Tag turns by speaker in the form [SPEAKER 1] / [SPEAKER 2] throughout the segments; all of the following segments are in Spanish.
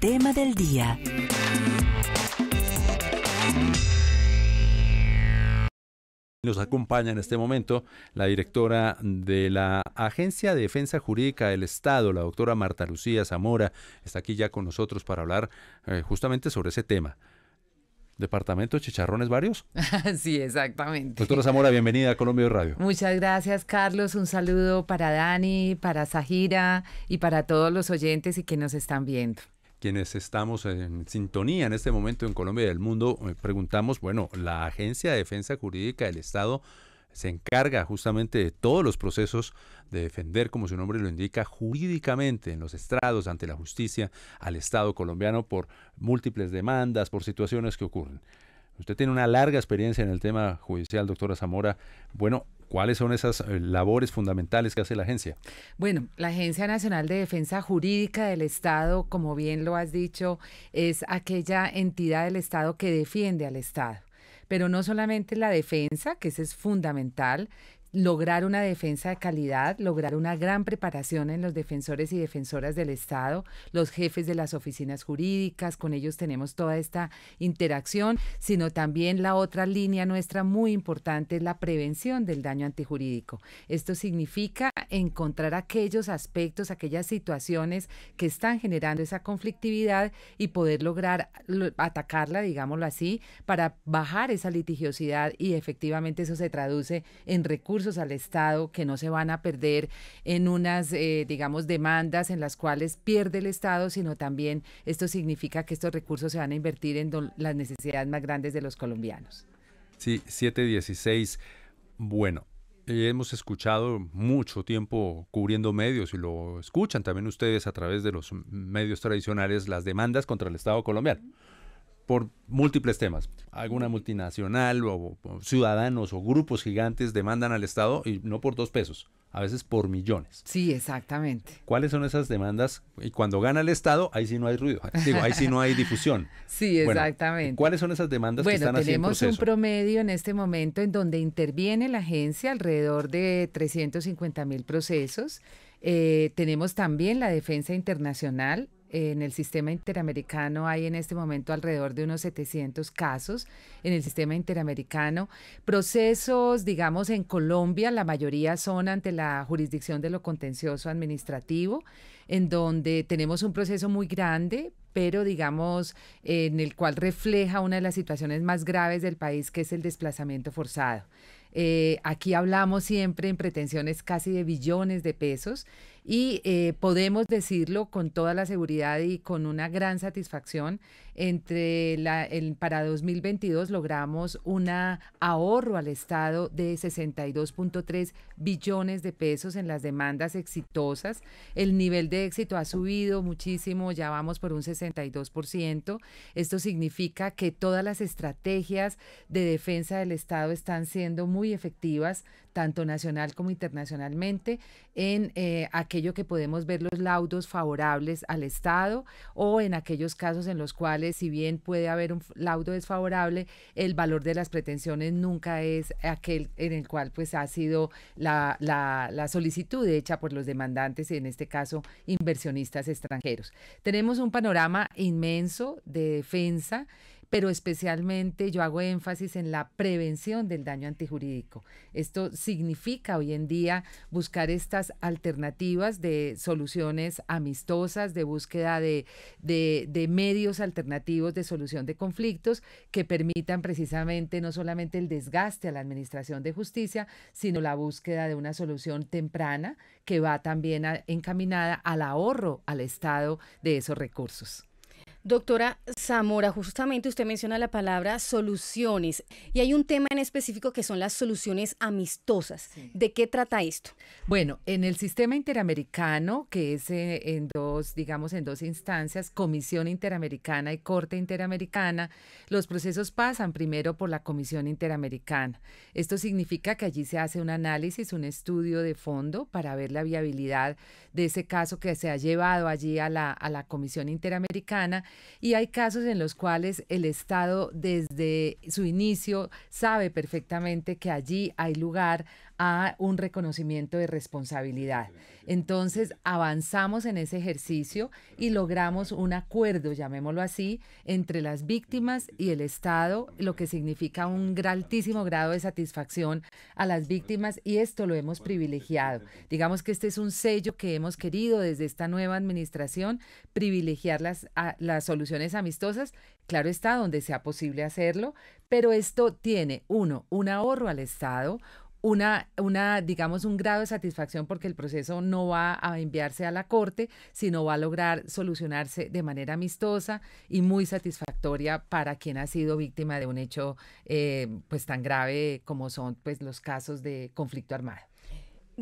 [SPEAKER 1] tema del día.
[SPEAKER 2] Nos acompaña en este momento la directora de la Agencia de Defensa Jurídica del Estado, la doctora Marta Lucía Zamora, está aquí ya con nosotros para hablar eh, justamente sobre ese tema. Departamento Chicharrones Varios.
[SPEAKER 1] sí, exactamente. Doctora
[SPEAKER 2] Zamora, bienvenida a Colombia Radio.
[SPEAKER 1] Muchas gracias, Carlos. Un saludo para Dani, para Sahira y para todos los oyentes y que nos están viendo
[SPEAKER 2] quienes estamos en sintonía en este momento en Colombia y el mundo, eh, preguntamos, bueno, la Agencia de Defensa Jurídica del Estado se encarga justamente de todos los procesos de defender, como su nombre lo indica, jurídicamente en los estrados ante la justicia al Estado colombiano por múltiples demandas, por situaciones que ocurren. Usted tiene una larga experiencia en el tema judicial, doctora Zamora. Bueno, ¿Cuáles son esas eh, labores fundamentales que hace la agencia?
[SPEAKER 1] Bueno, la Agencia Nacional de Defensa Jurídica del Estado, como bien lo has dicho, es aquella entidad del Estado que defiende al Estado pero no solamente la defensa, que ese es fundamental, lograr una defensa de calidad, lograr una gran preparación en los defensores y defensoras del Estado, los jefes de las oficinas jurídicas, con ellos tenemos toda esta interacción, sino también la otra línea nuestra muy importante es la prevención del daño antijurídico. Esto significa encontrar aquellos aspectos, aquellas situaciones que están generando esa conflictividad y poder lograr atacarla, digámoslo así, para bajar esa litigiosidad y efectivamente eso se traduce en recursos recursos al Estado que no se van a perder en unas, eh, digamos, demandas en las cuales pierde el Estado, sino también esto significa que estos recursos se van a invertir en las necesidades más grandes de los colombianos.
[SPEAKER 2] Sí, 716. Bueno, hemos escuchado mucho tiempo cubriendo medios y lo escuchan también ustedes a través de los medios tradicionales las demandas contra el Estado colombiano por múltiples temas. Alguna multinacional o, ciudadanos o grupos gigantes demandan al Estado y no por dos pesos, a veces por millones. Sí, exactamente. ¿Cuáles son esas demandas? Y cuando gana el Estado, ahí sí no hay ruido, digo, ahí sí no hay difusión. sí, exactamente. ¿Cuáles son esas demandas bueno, que están haciendo? Tenemos un
[SPEAKER 1] promedio en este momento en donde interviene la agencia alrededor de 350 mil procesos. Eh, tenemos también la defensa internacional en el sistema interamericano hay en este momento alrededor de unos 700 casos en el sistema interamericano. Procesos, digamos, en Colombia, la mayoría son ante la jurisdicción de lo contencioso administrativo, en donde tenemos un proceso muy grande pero digamos, en el cual refleja una de las situaciones más graves del país, que es el desplazamiento forzado. Eh, aquí hablamos siempre en pretensiones casi de billones de pesos y eh, podemos decirlo con toda la seguridad y con una gran satisfacción, entre la, el, para 2022 logramos un ahorro al Estado de 62.3 billones de pesos en las demandas exitosas. El nivel de éxito ha subido muchísimo, ya vamos por un 62%. Esto significa que todas las estrategias de defensa del Estado están siendo muy efectivas, tanto nacional como internacionalmente, en eh, aquello que podemos ver los laudos favorables al Estado o en aquellos casos en los cuales si bien puede haber un laudo desfavorable, el valor de las pretensiones nunca es aquel en el cual pues ha sido la, la solicitud hecha por los demandantes, en este caso inversionistas extranjeros. Tenemos un panorama inmenso de defensa pero especialmente yo hago énfasis en la prevención del daño antijurídico. Esto significa hoy en día buscar estas alternativas de soluciones amistosas, de búsqueda de, medios alternativos de solución de conflictos que permitan precisamente no solamente el desgaste a la Administración de Justicia, sino la búsqueda de una solución temprana que va también encaminada al ahorro al Estado de esos recursos.
[SPEAKER 3] Doctora Zamora, justamente usted menciona la palabra soluciones y hay un tema en específico que son las soluciones amistosas. ¿De qué trata esto? Bueno, en el sistema interamericano, que es eh, en dos,
[SPEAKER 1] digamos, en dos instancias, Comisión Interamericana y Corte Interamericana, los procesos pasan primero por la Comisión Interamericana. Esto significa que allí se hace un análisis, un estudio de fondo para ver la viabilidad de ese caso que se ha llevado allí a a la Comisión Interamericana y hay casos en los cuales el Estado desde su inicio sabe perfectamente que allí hay lugar a un reconocimiento de responsabilidad. Entonces avanzamos en ese ejercicio y logramos un acuerdo, llamémoslo así, entre las víctimas y el Estado, lo que significa un altísimo grado de satisfacción a las víctimas y esto lo hemos privilegiado. Digamos que este es un sello que hemos querido desde esta nueva administración, privilegiar las, las soluciones amistosas, claro está, donde sea posible hacerlo, pero esto tiene, uno, un ahorro al Estado, una, una, digamos, un grado de satisfacción porque el proceso no va a enviarse a la corte, sino va a lograr solucionarse de manera amistosa y muy satisfactoria para quien ha sido víctima de un hecho eh, pues tan grave como son pues los casos de conflicto
[SPEAKER 3] armado.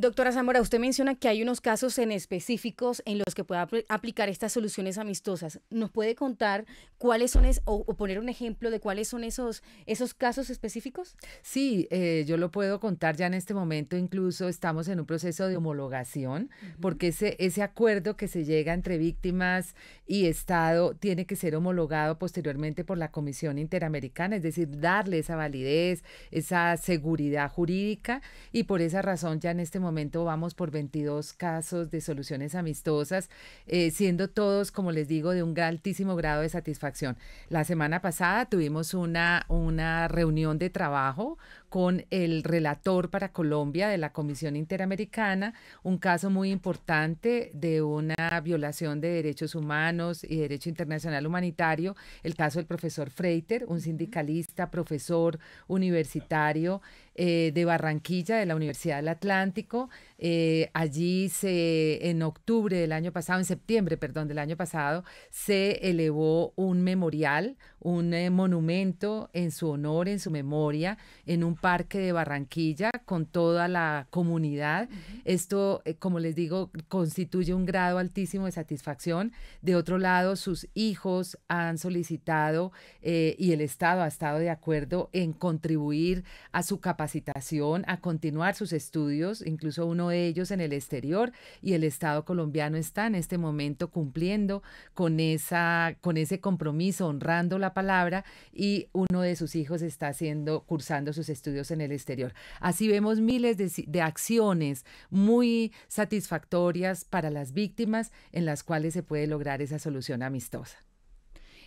[SPEAKER 3] Doctora Zamora, usted menciona que hay unos casos en específicos en los que pueda aplicar estas soluciones amistosas. ¿Nos puede contar cuáles son, o, poner un ejemplo de cuáles son esos, esos casos específicos?
[SPEAKER 1] Sí, eh, yo lo puedo contar ya en este momento. Incluso estamos en un proceso de homologación, porque ese, ese acuerdo que se llega entre víctimas y Estado tiene que ser homologado posteriormente por la Comisión Interamericana, es decir, darle esa validez, esa seguridad jurídica, y por esa razón ya en este momento momento vamos por 22 casos de soluciones amistosas, eh, siendo todos, como les digo, de un altísimo grado de satisfacción. La semana pasada tuvimos una, una reunión de trabajo con el relator para Colombia de la Comisión Interamericana, un caso muy importante de una violación de derechos humanos y derecho internacional humanitario, el caso del profesor Freiter, un sindicalista, profesor universitario eh, de Barranquilla, de la Universidad del Atlántico. Eh, allí se, en octubre del año pasado, en septiembre, perdón, del año pasado, se elevó un memorial, un eh, monumento en su honor, en su memoria, en un parque de Barranquilla con toda la comunidad. Esto, eh, como les digo, constituye un grado altísimo de satisfacción. De otro lado, sus hijos han solicitado eh, y el Estado ha estado de acuerdo en contribuir a su capacitación, a continuar sus estudios, incluso uno de ellos en el exterior y el Estado colombiano está en este momento cumpliendo con, esa, con ese compromiso, honrando la palabra y uno de sus hijos está haciendo, cursando sus estudios en el exterior. Así vemos miles de acciones muy satisfactorias para las víctimas en las cuales se puede lograr esa solución amistosa.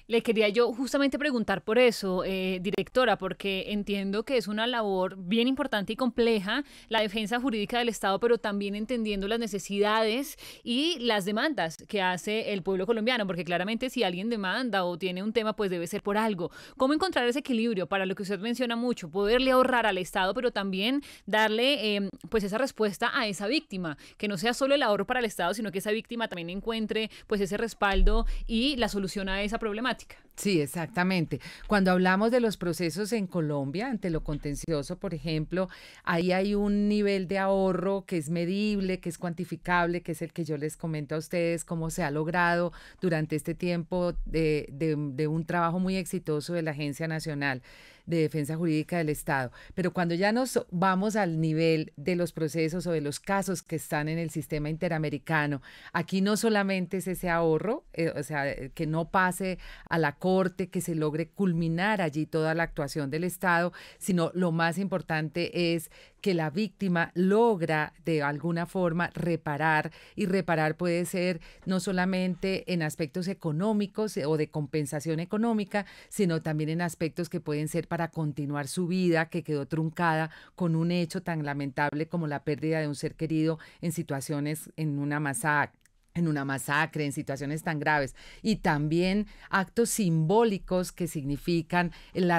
[SPEAKER 4] Le quería yo justamente preguntar por eso, eh, directora, porque entiendo que es una labor bien importante y compleja la defensa jurídica del Estado, pero también entendiendo las necesidades y las demandas que hace el pueblo colombiano, porque claramente si alguien demanda o tiene un tema, pues debe ser por algo. ¿Cómo encontrar ese equilibrio para lo que usted menciona mucho, poderle ahorrar al Estado, pero también darle em, pues esa respuesta a esa víctima, que no sea solo el ahorro para el Estado, sino que esa víctima también encuentre pues ese respaldo y la solución a esa problemática? informática.
[SPEAKER 1] Sí, exactamente. Cuando hablamos de los procesos en Colombia, ante lo contencioso, por ejemplo, ahí hay un nivel de ahorro que es medible, que es cuantificable, que es el que yo les comento a ustedes, cómo se ha logrado durante este tiempo de, un trabajo muy exitoso de la Agencia Nacional de Defensa Jurídica del Estado. Pero cuando ya nos vamos al nivel de los procesos o de los casos que están en el sistema interamericano, aquí no solamente es ese ahorro, eh, o sea, eh, que no pase a la Corte, que se logre culminar allí toda la actuación del Estado, sino lo más importante es que la víctima logra de alguna forma reparar y reparar puede ser no solamente en aspectos económicos eh, o de compensación económica, sino también en aspectos que pueden ser para continuar su vida que quedó truncada con un hecho tan lamentable como la pérdida de un ser querido en situaciones en una masacre en una masacre, en situaciones tan graves, y también actos simbólicos que significan el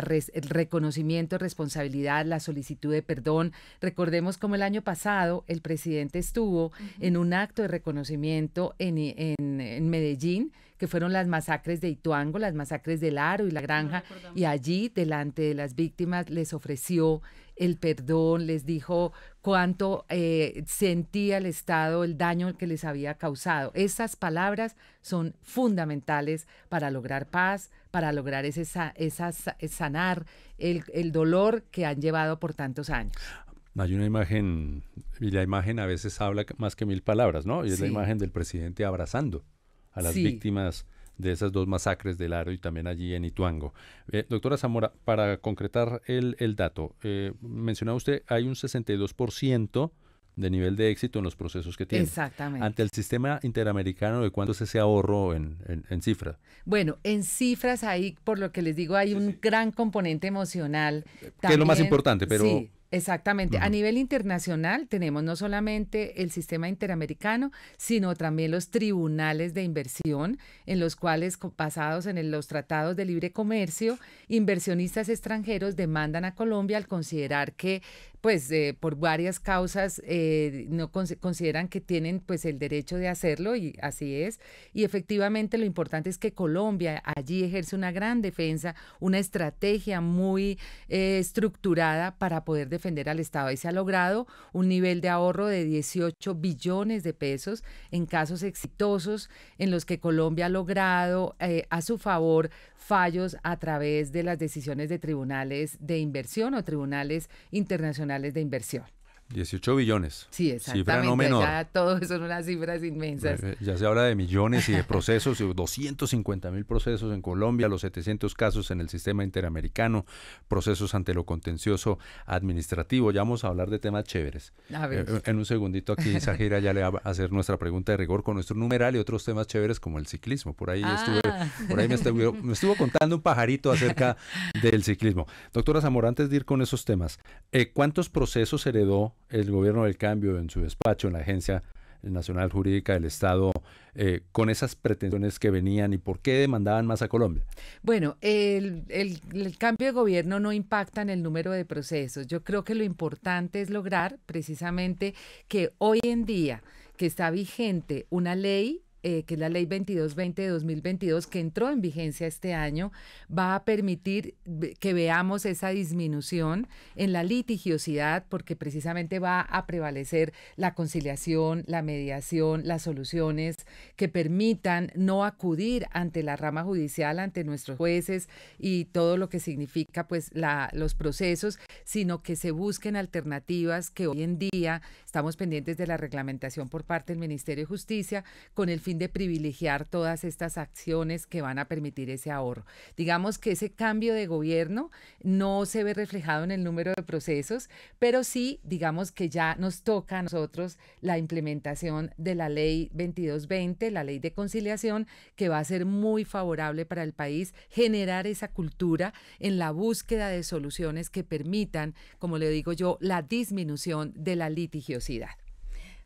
[SPEAKER 1] reconocimiento, responsabilidad, la solicitud de perdón. Recordemos como el año pasado el presidente estuvo en un acto de reconocimiento en, Medellín, que fueron las masacres de Ituango, las masacres del Aro y la Granja, y allí delante de las víctimas les ofreció el perdón, les dijo cuánto eh, sentía el Estado el daño que les había causado. Esas palabras son fundamentales para lograr paz, para lograr ese, sanar el, dolor que han llevado por tantos años.
[SPEAKER 2] Hay una imagen, y la imagen a veces habla más que mil palabras, ¿no? Y es la imagen del presidente abrazando a las víctimas de esas dos masacres del Aro y también allí en Ituango. Eh, doctora Zamora, para concretar el, dato, eh, mencionaba usted, hay un 62% de nivel de éxito en los procesos que tiene.
[SPEAKER 1] Exactamente. Ante
[SPEAKER 2] el sistema interamericano, ¿de cuánto es ese ahorro en, cifras?
[SPEAKER 1] Bueno, en cifras ahí, por lo que les digo, hay un gran componente emocional. que es lo más importante, pero... Exactamente. A nivel internacional tenemos no solamente el sistema interamericano, sino también los tribunales de inversión, en los cuales, basados en los tratados de libre comercio, inversionistas extranjeros demandan a Colombia al considerar que pues eh, por varias causas eh, no consideran que tienen pues el derecho de hacerlo y así es. Y efectivamente lo importante es que Colombia allí ejerce una gran defensa, una estrategia muy eh, estructurada para poder defender al Estado y se ha logrado un nivel de ahorro de 18 billones de pesos en casos exitosos en los que Colombia ha logrado a su favor fallos a través de las decisiones de tribunales de inversión o tribunales internacionales de inversión.
[SPEAKER 2] 18 billones. Sí, exactamente. Cifra no Ya
[SPEAKER 1] todo son unas cifras inmensas.
[SPEAKER 2] Eh, ya se habla de millones y de procesos, 250 mil procesos en Colombia, los 700 casos en el sistema interamericano, procesos ante lo contencioso administrativo. Ya vamos a hablar de temas chéveres. A ver. Eh, eh, en un segundito aquí, Sajira ya le va a hacer nuestra pregunta de rigor con nuestro numeral y otros temas chéveres como el ciclismo. Por ahí, estuve, ah. por ahí me, estuvo, me estuvo contando un pajarito acerca del ciclismo. Doctora Zamora, antes de ir con esos temas, ¿cuántos procesos heredó el gobierno del cambio en su despacho, en la Agencia Nacional Jurídica del Estado, eh, con esas pretensiones que venían y por qué demandaban más a Colombia?
[SPEAKER 1] Bueno, el, cambio de gobierno no impacta en el número de procesos. Yo creo que lo importante es lograr precisamente que hoy en día que está vigente una ley eh, que es la ley 2220 de 2022, que entró en vigencia este año, va a permitir que veamos esa disminución en la litigiosidad, porque precisamente va a prevalecer la conciliación, la mediación, las soluciones que permitan no acudir ante la rama judicial, ante nuestros jueces y todo lo que significa pues la, los procesos, sino que se busquen alternativas que hoy en día estamos pendientes de la reglamentación por parte del Ministerio de Justicia con el fin de privilegiar todas estas acciones que van a permitir ese ahorro. Digamos que ese cambio de gobierno no se ve reflejado en el número de procesos, pero sí, digamos que ya nos toca a nosotros la implementación de la ley 2220, la ley de conciliación, que va a ser muy favorable para el país generar esa cultura en la búsqueda de soluciones que permitan, como le digo yo, la disminución de la litigiosidad.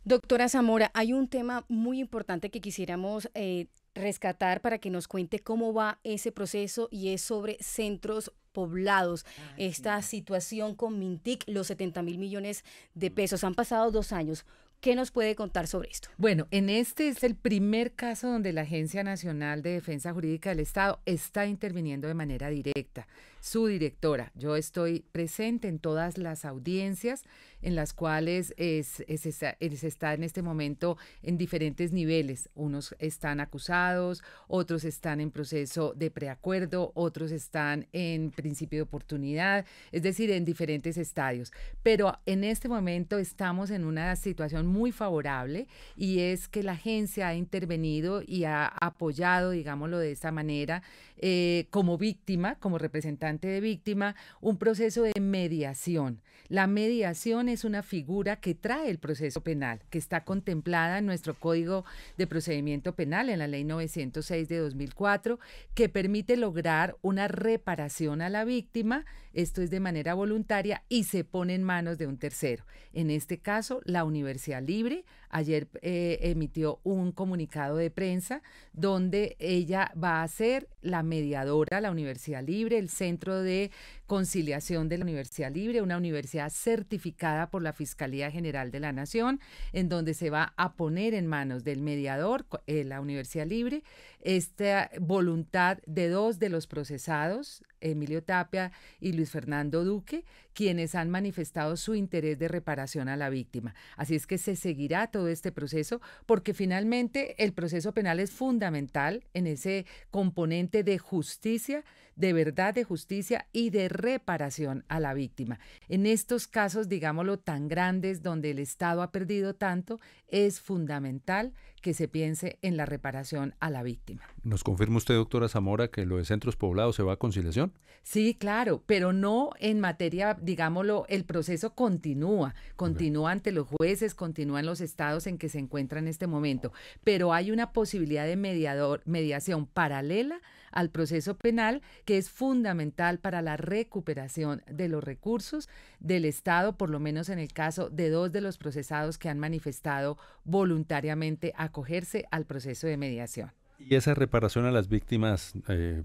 [SPEAKER 3] Doctora Zamora, hay un tema muy importante que quisiéramos eh, rescatar para que nos cuente cómo va ese proceso y es sobre centros poblados. Ah, Esta situación con Mintic, los 70 mil millones de mm. pesos. Han pasado dos años. ¿Qué nos puede contar sobre esto? Bueno, en este es el primer caso donde la Agencia
[SPEAKER 1] Nacional de Defensa Jurídica del Estado está interviniendo de manera directa. Su directora, yo estoy presente en todas las audiencias en las cuales es, está, está en este momento en diferentes niveles. Unos están acusados, otros están en proceso de preacuerdo, otros están en principio de oportunidad, es decir, en diferentes estadios. Pero en este momento estamos en una situación muy favorable y es que la agencia ha intervenido y ha apoyado, digámoslo de esta manera, eh, como víctima, como representante de víctima, un proceso de mediación. La mediación es una figura que trae el proceso penal, que está contemplada en nuestro Código de Procedimiento Penal, en la Ley 906 de 2004, que permite lograr una reparación a la víctima, esto es de manera voluntaria, y se pone en manos de un tercero. En este caso, la Universidad libre Ayer eh, emitió un comunicado de prensa donde ella va a ser la mediadora, la Universidad Libre, el Centro de Conciliación de la Universidad Libre, una universidad certificada por la Fiscalía General de la Nación, en donde se va a poner en manos del mediador, eh, la Universidad Libre, esta voluntad de dos de los procesados, Emilio Tapia y Luis Fernando Duque, quienes han manifestado su interés de reparación a la víctima. Así es que se seguirá todo este proceso, porque finalmente el proceso penal es fundamental en ese componente de justicia, de verdad, de justicia y de reparación a la víctima. En estos casos, digámoslo, tan grandes donde el Estado ha perdido tanto, es fundamental que se piense en la reparación a la
[SPEAKER 2] víctima. ¿Nos confirma usted, doctora Zamora, que lo de centros poblados se va a conciliación? Sí, claro,
[SPEAKER 1] pero no en materia, digámoslo, el proceso continúa, continúa ante los jueces, continúa en los estados en que se encuentra en este momento, pero hay una posibilidad de mediación paralela al proceso penal, que es fundamental para la recuperación de los recursos del Estado, por lo menos en el caso de dos de los procesados que han manifestado voluntariamente acogerse al proceso de mediación.
[SPEAKER 2] ¿Y esa reparación a las víctimas eh,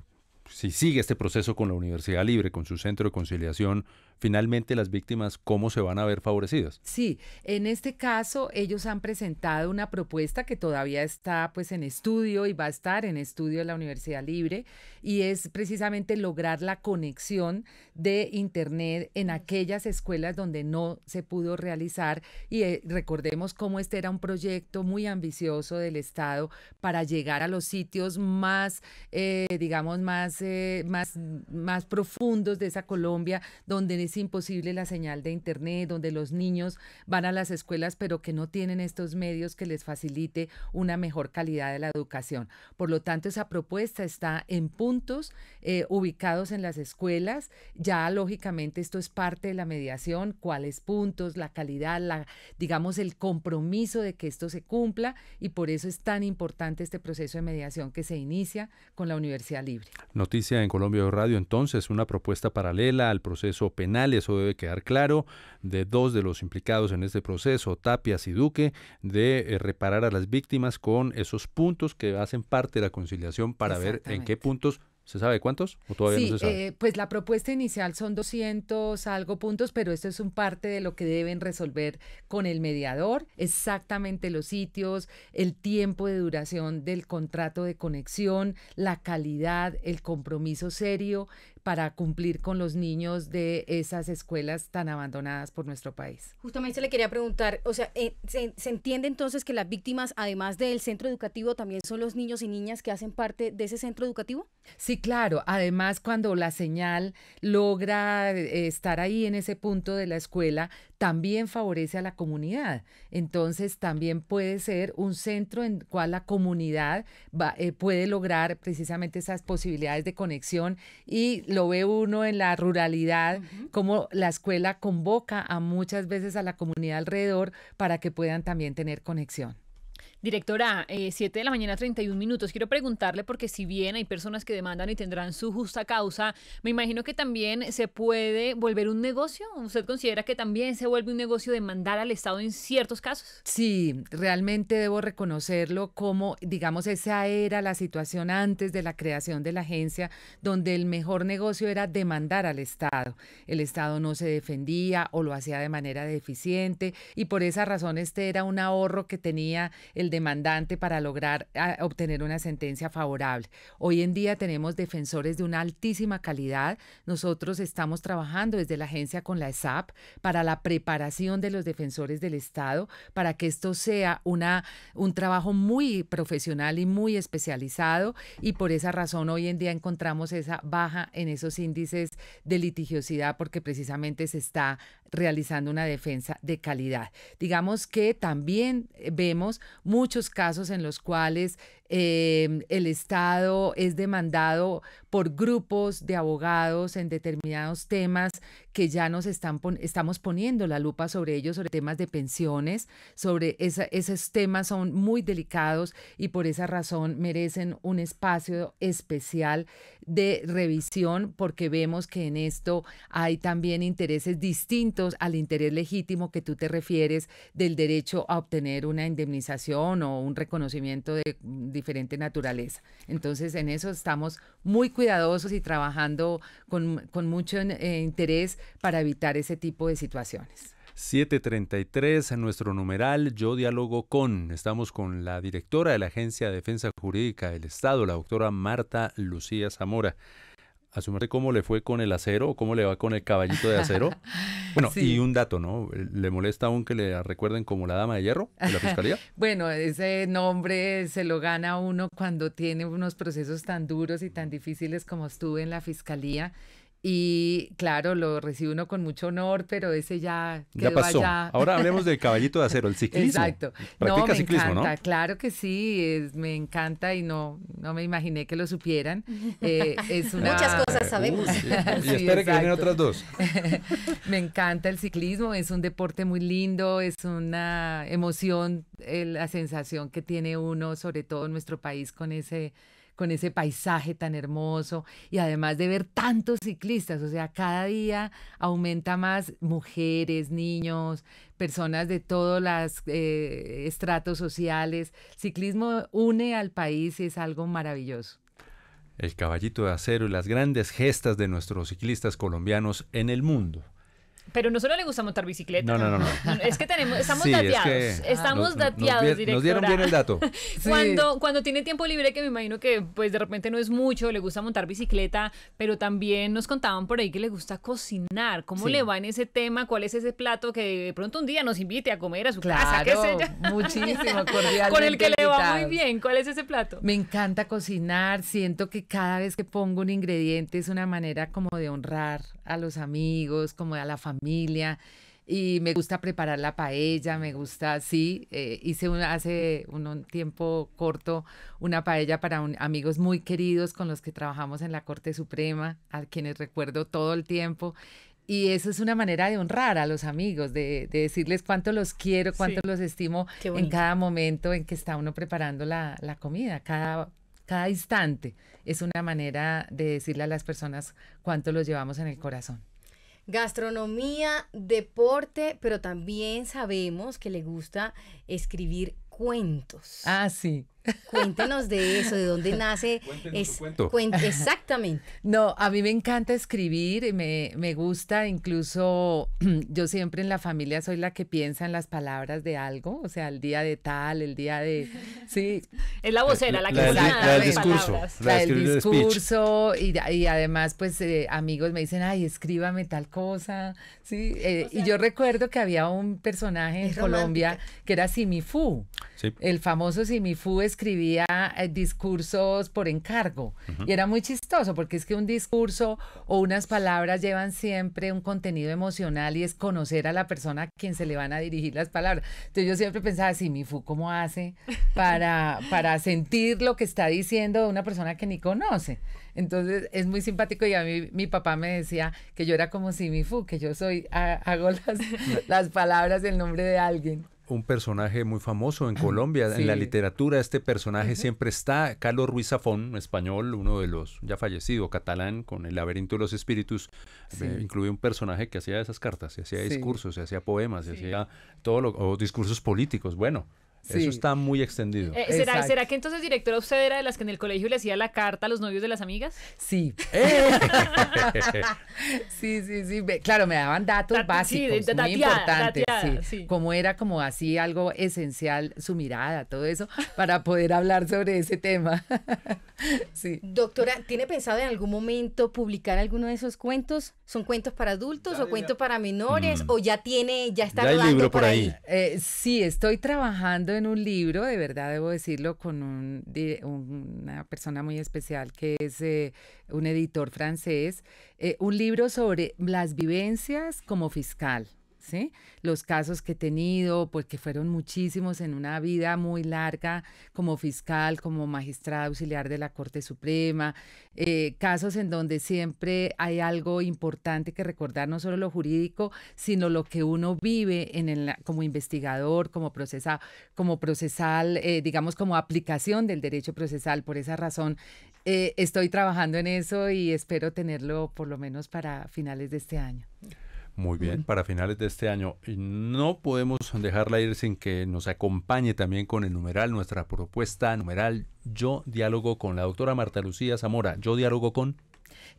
[SPEAKER 2] si sigue este proceso con la Universidad Libre, con su centro de conciliación, finalmente las víctimas, ¿cómo se van a ver favorecidas?
[SPEAKER 1] Sí, en este caso ellos han presentado una propuesta que todavía está pues en estudio y va a estar en estudio en la Universidad Libre y es precisamente lograr la conexión de Internet en aquellas escuelas donde no se pudo realizar y eh, recordemos cómo este era un proyecto muy ambicioso del Estado para llegar a los sitios más, eh, digamos, más eh, más, más, profundos de esa Colombia, donde es imposible la señal de Internet, donde los niños van a las escuelas, pero que no tienen estos medios que les facilite una mejor calidad de la educación. Por lo tanto, esa propuesta está en puntos eh, ubicados en las escuelas. Ya, lógicamente, esto es parte de la mediación, cuáles puntos, la calidad, la, digamos, el compromiso de que esto se cumpla y por eso es tan importante este proceso de mediación que se inicia con la Universidad Libre
[SPEAKER 2] noticia en Colombia Radio entonces una propuesta paralela al proceso penal, eso debe quedar claro, de dos de los implicados en este proceso, Tapias y Duque, de eh, reparar a las víctimas con esos puntos que hacen parte de la conciliación para ver en qué puntos ¿Se sabe cuántos o eh,
[SPEAKER 1] pues la propuesta inicial son 200 algo puntos, pero esto es un parte de lo que deben resolver con el mediador, exactamente los sitios, el tiempo de duración del contrato de conexión, la calidad, el compromiso serio para cumplir con los niños de esas escuelas tan abandonadas por nuestro país.
[SPEAKER 3] Justamente le quería preguntar, o sea, eh, ¿se, entiende entonces que las víctimas, además del centro educativo, también son los niños y niñas que hacen parte de ese centro educativo?
[SPEAKER 1] Sí, claro. Además, cuando la señal logra eh, estar ahí en ese punto de la escuela, también favorece a la comunidad. Entonces, también puede ser un centro en cual la comunidad eh, puede lograr precisamente esas posibilidades de conexión y lo ve uno en la ruralidad, como la escuela convoca a muchas veces a la comunidad alrededor para que puedan también tener conexión.
[SPEAKER 4] Directora, 7 eh, de la mañana, 31 minutos. Quiero preguntarle, porque si bien hay personas que demandan y tendrán su justa causa, me imagino que también se puede volver un negocio. ¿Usted considera que también se vuelve un negocio demandar al Estado en ciertos casos? Sí, realmente debo reconocerlo como, digamos, esa era la
[SPEAKER 1] situación antes de la creación de la agencia, donde el mejor negocio era demandar al Estado. El Estado no se defendía o lo hacía de manera deficiente y por esa razón este era un ahorro que tenía el demandante para lograr ah, obtener una sentencia favorable. Hoy en día tenemos defensores de una altísima calidad. Nosotros estamos trabajando desde la agencia con la e SAP para la preparación de los defensores del Estado, para que esto sea una, un trabajo muy profesional y muy especializado y por esa razón hoy en día encontramos esa baja en esos índices de litigiosidad porque precisamente se está realizando una defensa de calidad. Digamos que también eh, vemos muchos casos en los cuales em, el Estado es demandado por grupos de abogados en determinados temas que ya nos están estamos poniendo la lupa sobre ellos, sobre temas de pensiones, sobre esos temas son muy delicados y por esa razón merecen un espacio especial de revisión porque vemos que en esto hay también intereses distintos al interés legítimo que tú te refieres del derecho a obtener una indemnización o un reconocimiento de diferente naturaleza. Entonces, en eso estamos muy cuidadosos y trabajando con, mucho eh, interés para evitar ese tipo de situaciones.
[SPEAKER 2] 733 en nuestro numeral Yo Dialogo con. Estamos con la directora de la Agencia de Defensa Jurídica del Estado, la doctora Marta Lucía Zamora a cómo le fue con el acero o cómo le va con el caballito de acero. Bueno, y un dato, ¿no? Eh, ¿Le molesta aún que le recuerden como la dama de hierro en la fiscalía?
[SPEAKER 1] bueno, ese nombre se lo gana uno cuando tiene unos procesos tan duros y tan difíciles como estuve en la fiscalía. Y claro, lo recibe uno con mucho honor, pero ese ya quedó ya pasó. Ahora hablemos del
[SPEAKER 2] caballito de acero, el ciclismo. Exacto. no, me ciclismo, encanta, ¿no?
[SPEAKER 1] claro que sí, me encanta y no, no me imaginé que lo supieran. Eh, Muchas cosas sabemos. y espero que vienen otras dos. me encanta el ciclismo, es un deporte muy lindo, es una emoción, eh, la sensación que tiene uno, sobre todo en nuestro país, con ese con ese paisaje tan hermoso y además de ver tantos ciclistas, o sea, cada día aumenta más mujeres, niños, personas de todos los eh, estratos sociales. Ciclismo une al país y es algo
[SPEAKER 4] maravilloso.
[SPEAKER 2] El caballito de acero y las grandes gestas de nuestros ciclistas colombianos en el mundo.
[SPEAKER 4] Pero no solo le gusta montar bicicleta. No, no, no. Es que tenemos, estamos dateados. estamos dateados, nos, Nos dieron bien el dato. cuando, cuando tiene tiempo libre, que me imagino que pues de repente no es mucho, le gusta montar bicicleta, pero también nos contaban por ahí que le gusta cocinar. ¿Cómo le va en ese tema? ¿Cuál es ese plato que de pronto un día nos invite a comer a su casa? Muchísimo, cordialmente. Con el que va muy bien. ¿Cuál es ese plato?
[SPEAKER 1] Me encanta cocinar. Siento que cada vez que pongo un ingrediente es una manera como de honrar a los amigos, como a la familia. Y me gusta preparar la paella, me gusta, sí, eh, hice hace un tiempo corto una paella para amigos muy queridos con los que trabajamos en la Corte Suprema, a quienes recuerdo todo el tiempo. Y eso es una manera de honrar a los amigos, de, decirles cuánto los quiero, cuánto los estimo en cada momento en que está uno preparando la, comida, cada cada instante es una manera de decirle a las personas cuánto los llevamos en el corazón.
[SPEAKER 3] Gastronomía, deporte, pero también sabemos que le gusta escribir cuentos. Ah, sí. Cuéntenos de eso, de dónde nace. Es, cuento. exactamente. No, a mí me encanta escribir, me,
[SPEAKER 1] me, gusta, incluso yo siempre en la familia soy la que piensa en las palabras de algo, o sea, el día de tal, el día de... Sí. Es la vocera, la, que la, la, del discurso. La discurso y, y, además pues eh, amigos me dicen, ay, escríbame tal cosa, ¿sí? Eh, y yo recuerdo que había un personaje en Colombia que era Simifú. El famoso Simifú es escribía eh, discursos por encargo y era muy chistoso porque es que un discurso o unas palabras llevan siempre un contenido emocional y es conocer a la persona a quien se le van a dirigir las palabras. Entonces yo siempre pensaba, si mi fu ¿cómo hace para, para sentir lo que está diciendo una persona que ni conoce? Entonces es muy simpático y a mí mi papá me decía que yo era como Simifu, que yo soy, hago las, palabras en nombre de alguien
[SPEAKER 2] un personaje muy famoso en Colombia, en la literatura. Este personaje siempre está, Carlos Ruiz Zafón, español, uno de los ya fallecido, catalán, con El laberinto de los espíritus. Eh, incluye un personaje que hacía esas cartas, y hacía discursos, y hacía poemas, se hacía todo lo, discursos políticos. Bueno, eso está muy extendido. Eh, ¿será,
[SPEAKER 4] que entonces, directora, usted era de las que en el colegio le hacía la carta a los novios de las amigas? Sí. Eh. sí,
[SPEAKER 1] sí, sí. Claro, me daban datos básicos, muy importantes. Como era como así algo esencial, su mirada, todo eso, para poder hablar sobre ese tema.
[SPEAKER 3] Doctora, ¿tiene pensado en algún momento publicar alguno de esos cuentos? ¿Son cuentos para adultos o cuentos para menores? Mm. ¿O ya tiene, ya está rodando por, ahí? Eh, sí,
[SPEAKER 1] estoy trabajando en un libro, de verdad debo decirlo, con una persona muy especial que es eh, un editor francés. Eh, un libro sobre las vivencias como fiscal. Los casos que he tenido, porque pues, fueron muchísimos en una vida muy larga como fiscal, como magistrada auxiliar de la Corte Suprema, eh, casos en donde siempre hay algo importante que recordar, no solo lo jurídico, sino lo que uno vive en el, como investigador, como, procesa, como procesal, eh, digamos, como aplicación del derecho procesal. Por esa razón, eh, estoy trabajando en eso y espero tenerlo por lo menos para finales de este año.
[SPEAKER 2] Muy bien, para finales de este año. Y no podemos dejarla ir sin que nos acompañe también con el numeral, nuestra propuesta numeral. Yo diálogo con la doctora Marta Lucía Zamora. Yo diálogo con...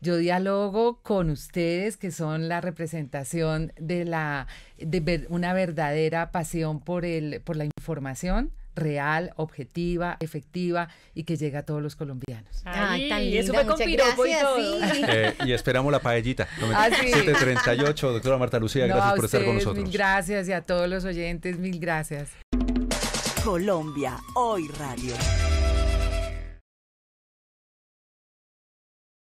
[SPEAKER 1] Yo dialogo con ustedes que son la representación de la de ver una verdadera pasión por el por la información, real, objetiva, efectiva y que llega a todos los colombianos. Ay, tan y y
[SPEAKER 2] esperamos la paellita. 738, ah, doctora Marta Lucía, gracias por estar con nosotros. Mil
[SPEAKER 1] gracias y a todos los oyentes, mil gracias. Colombia, hoy radio.